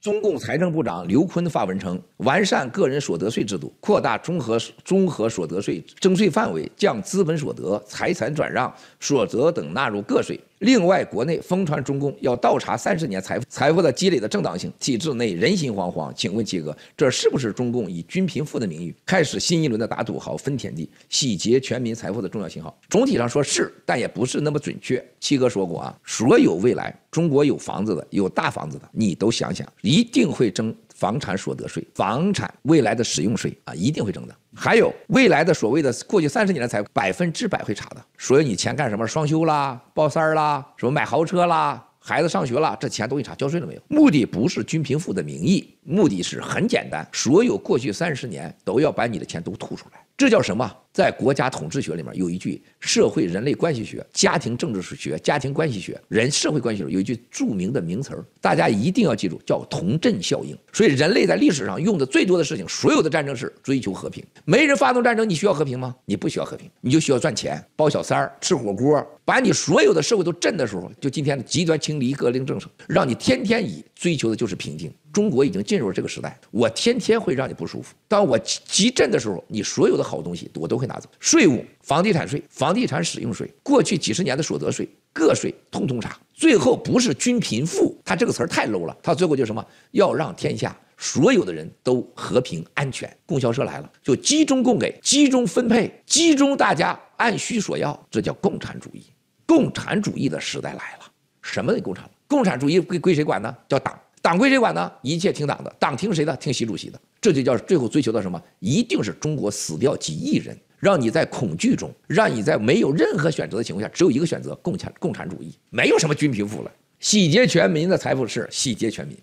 中共财政部长刘昆发文称，完善个人所得税制度，扩大综合综合所得税征税范围，将资本所得、财产转让所得等纳入个税。另外，国内疯传中共要倒查三十年财富财富的积累的正当性，体制内人心惶惶。请问七哥，这是不是中共以均贫富的名义开始新一轮的打土豪分田地、洗劫全民财富的重要信号？总体上说是，但也不是那么准确。七哥说过啊，所有未来中国有房子的、有大房子的，你都想想，一定会争。房产所得税，房产未来的使用税啊，一定会征的。还有未来的所谓的过去三十年的财，百分之百会查的。所以你钱干什么，双休啦，报三儿啦，什么买豪车啦，孩子上学啦，这钱都会查交税了没有？目的不是均贫富的名义，目的是很简单，所有过去三十年都要把你的钱都吐出来。这叫什么？在国家统治学里面有一句社会人类关系学、家庭政治学、家庭关系学、人社会关系学有一句著名的名词儿，大家一定要记住，叫同振效应。所以人类在历史上用的最多的事情，所有的战争是追求和平。没人发动战争，你需要和平吗？你不需要和平，你就需要赚钱、包小三儿、吃火锅，把你所有的社会都震的时候，就今天的极端清离格令政策，让你天天以追求的就是平静。中国已经进入了这个时代，我天天会让你不舒服。当我急震的时候，你所有的好东西我都。会拿走税务、房地产税、房地产使用税，过去几十年的所得税、个税，通通查。最后不是均贫富，他这个词儿太 low 了。他最后就什么，要让天下所有的人都和平、安全。供销社来了，就集中供给、集中分配、集中大家按需索要，这叫共产主义。共产主义的时代来了，什么共产？共产主义归归谁管呢？叫党，党归谁管呢？一切听党的，党听谁的？听习主席的。这就叫最后追求的什么？一定是中国死掉几亿人。让你在恐惧中，让你在没有任何选择的情况下，只有一个选择：共产共产主义，没有什么均贫富了。洗劫全民的财富是洗劫全民。